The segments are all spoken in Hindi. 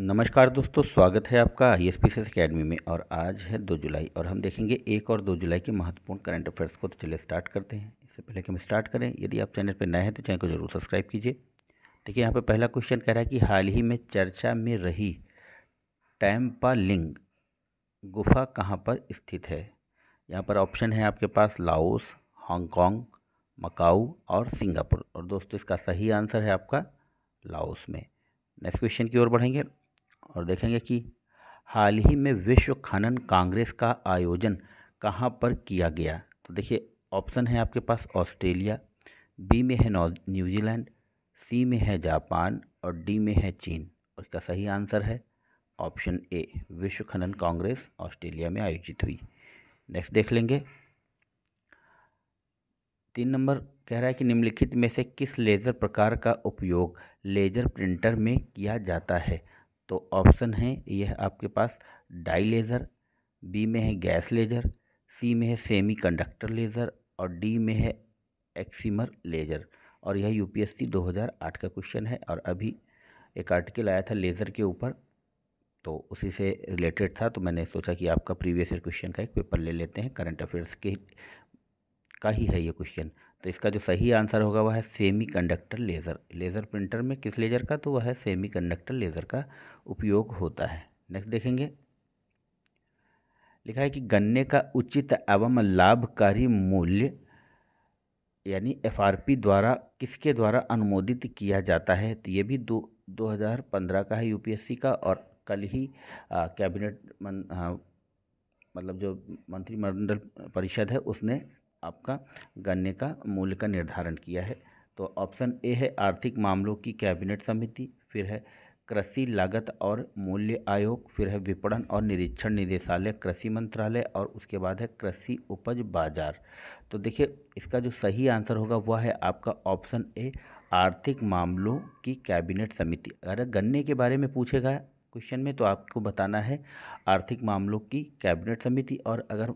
नमस्कार दोस्तों स्वागत है आपका आई एस पी अकेडमी में और आज है दो जुलाई और हम देखेंगे एक और दो जुलाई के महत्वपूर्ण करंट अफेयर्स को तो चलिए स्टार्ट करते हैं इससे पहले कि हम स्टार्ट करें यदि आप चैनल पर नए हैं तो चैनल को जरूर सब्सक्राइब कीजिए देखिए यहाँ पर पहला क्वेश्चन कह रहा है कि हाल ही में चर्चा में रही टैम्पा लिंग गुफा कहाँ पर स्थित है यहाँ पर ऑप्शन है आपके पास लाओस हांगकॉन्ग मकाऊ और सिंगापुर और दोस्तों इसका सही आंसर है आपका लाओस में नेक्स्ट क्वेश्चन की ओर बढ़ेंगे और देखेंगे कि हाल ही में विश्व खनन कांग्रेस का आयोजन कहाँ पर किया गया तो देखिए ऑप्शन है आपके पास ऑस्ट्रेलिया बी में है न्यूजीलैंड सी में है जापान और डी में है चीन और इसका सही आंसर है ऑप्शन ए विश्व खनन कांग्रेस ऑस्ट्रेलिया में आयोजित हुई नेक्स्ट देख लेंगे तीन नंबर कह रहा है कि निम्नलिखित में से किस लेज़र प्रकार का उपयोग लेज़र प्रिंटर में किया जाता है तो ऑप्शन है यह आपके पास डाई लेज़र बी में है गैस लेज़र सी में है सेमी कंडक्टर लेज़र और डी में है एक्सीमर लेज़र और यह यूपीएससी 2008 का क्वेश्चन है और अभी एक आर्टिकल आया था लेज़र के ऊपर तो उसी से रिलेटेड था तो मैंने सोचा कि आपका प्रीवियस ईयर क्वेश्चन का एक पेपर ले लेते हैं करंट अफेयर्स के का ही है ये क्वेश्चन तो इसका जो सही आंसर होगा वह है semi conductor laser laser printer में किस लेज़र का तो वह है सेमी कंडक्टर लेज़र का उपयोग होता है नेक्स्ट देखेंगे लिखा है कि गन्ने का उचित एवं लाभकारी मूल्य यानी एफआरपी द्वारा किसके द्वारा अनुमोदित किया जाता है तो ये भी दो 2015 का है यूपीएससी का और कल ही कैबिनेट मतलब जो मंत्रिमंडल परिषद है उसने आपका गन्ने का मूल्य का निर्धारण किया है तो ऑप्शन ए है आर्थिक मामलों की कैबिनेट समिति फिर है कृषि लागत और मूल्य आयोग फिर है विपणन और निरीक्षण निदेशालय कृषि मंत्रालय और उसके बाद है कृषि उपज बाजार तो देखिए इसका जो सही आंसर होगा वह है आपका ऑप्शन ए आर्थिक मामलों की कैबिनेट समिति अगर गन्ने के बारे में पूछेगा क्वेश्चन में तो आपको बताना है आर्थिक मामलों की कैबिनेट समिति और अगर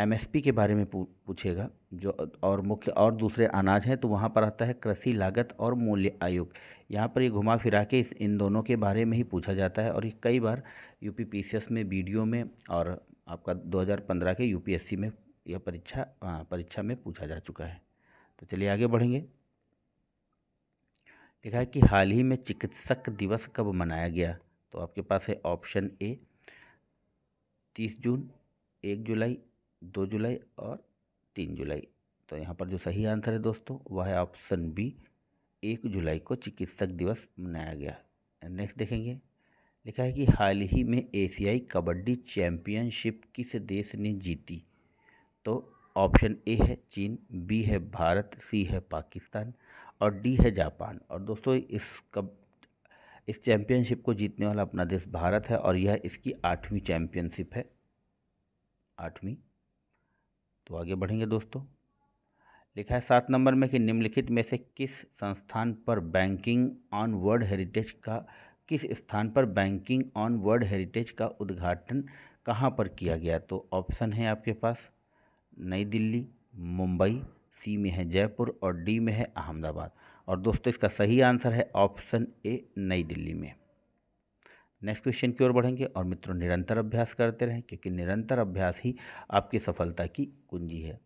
एमएसपी के बारे में पूछेगा जो और मुख्य और दूसरे अनाज हैं तो वहाँ पर आता है कृषि लागत और मूल्य आयोग यहाँ पर ये घुमा फिरा के इस इन दोनों के बारे में ही पूछा जाता है और ये कई बार यू पी में बी में और आपका 2015 के यू में यह परीक्षा परीक्षा में पूछा जा चुका है तो चलिए आगे बढ़ेंगे लिखा है कि हाल ही में चिकित्सक दिवस कब मनाया गया तो आपके पास है ऑप्शन ए तीस जून एक जुलाई दो जुलाई और तीन जुलाई तो यहाँ पर जो सही आंसर है दोस्तों वह है ऑप्शन बी एक जुलाई को चिकित्सक दिवस मनाया गया नेक्स्ट देखेंगे लिखा है कि हाल ही में एशियाई कबड्डी चैम्पियनशिप किस देश ने जीती तो ऑप्शन ए है चीन बी है भारत सी है पाकिस्तान और डी है जापान और दोस्तों इस कब इस चैम्पियनशिप को जीतने वाला अपना देश भारत है और यह इसकी आठवीं चैम्पियनशिप है आठवीं तो आगे बढ़ेंगे दोस्तों लिखा है सात नंबर में कि निम्नलिखित में से किस संस्थान पर बैंकिंग ऑन वर्ल्ड हेरिटेज का किस स्थान पर बैंकिंग ऑन वर्ल्ड हेरिटेज का उद्घाटन कहाँ पर किया गया तो ऑप्शन है आपके पास नई दिल्ली मुंबई सी में है जयपुर और डी में है अहमदाबाद और दोस्तों इसका सही आंसर है ऑप्शन ए नई दिल्ली में नेक्स्ट क्वेश्चन की ओर बढ़ेंगे और मित्रों निरंतर अभ्यास करते रहें क्योंकि निरंतर अभ्यास ही आपकी सफलता की कुंजी है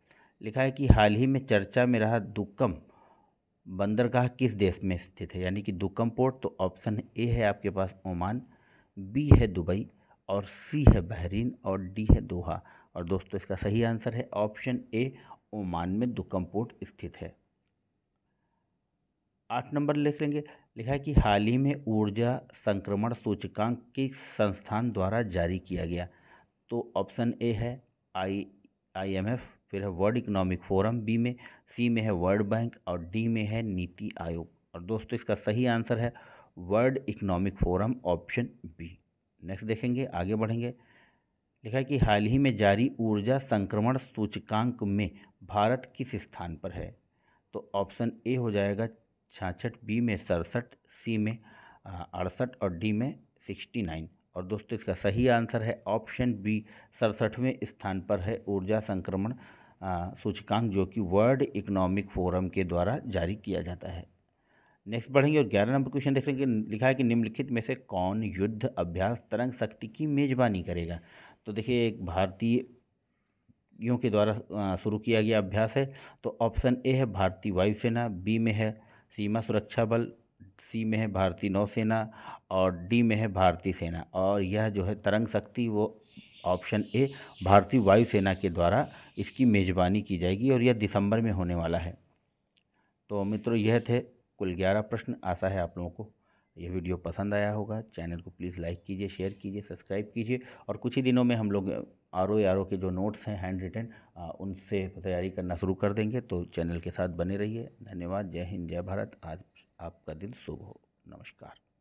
लिखा है कि हाल ही में चर्चा में रहा दुक्कम बंदरगाह किस देश में स्थित है यानी कि दुक्कम पोर्ट तो ऑप्शन ए है आपके पास ओमान बी है दुबई और सी है बहरीन और डी है दोहा और दोस्तों इसका सही आंसर है ऑप्शन ए ओमान में दुक्कम पोर्ट स्थित है आठ नंबर लिख लेंगे लिखा है कि हाल ही में ऊर्जा संक्रमण सूचकांक किस संस्थान द्वारा जारी किया गया तो ऑप्शन ए है आई आईएमएफ फिर है वर्ल्ड इकोनॉमिक फोरम बी में सी में है वर्ल्ड बैंक और डी में है नीति आयोग और दोस्तों इसका सही आंसर है World Economic Forum option B next देखेंगे आगे बढ़ेंगे लिखा है कि हाल ही में जारी ऊर्जा संक्रमण सूचकांक में भारत किस स्थान पर है तो ऑप्शन ए हो जाएगा छाछठ बी में सड़सठ सी में अड़सठ और डी में सिक्सटी नाइन और दोस्तों इसका सही आंसर है ऑप्शन बी सड़सठवें स्थान पर है ऊर्जा संक्रमण सूचकांक जो कि वर्ल्ड इकोनॉमिक फोरम के द्वारा जारी किया जाता है नेक्स्ट बढ़ेंगे और ग्यारह नंबर क्वेश्चन देख लेंगे लिखा है कि निम्नलिखित में से कौन युद्ध अभ्यास तरंग शक्ति की मेजबानी करेगा तो देखिए एक भारतीय यों के द्वारा शुरू किया गया अभ्यास है तो ऑप्शन ए है भारतीय वायुसेना बी में है सीमा सुरक्षा बल सी में है भारतीय नौसेना और डी में है भारतीय सेना और यह जो है तरंग शक्ति वो ऑप्शन ए भारतीय वायुसेना के द्वारा इसकी मेज़बानी की जाएगी और यह दिसंबर में होने वाला है तो मित्रों यह थे कुल ग्यारह प्रश्न आशा है आप लोगों को यह वीडियो पसंद आया होगा चैनल को प्लीज़ लाइक कीजिए शेयर कीजिए सब्सक्राइब कीजिए और कुछ ही दिनों में हम लोग आर ओ आर ओ के जो नोट्स हैं हैंड रिटन उनसे तैयारी करना शुरू कर देंगे तो चैनल के साथ बने रहिए धन्यवाद जय हिंद जय भारत आज आपका दिन शुभ हो नमस्कार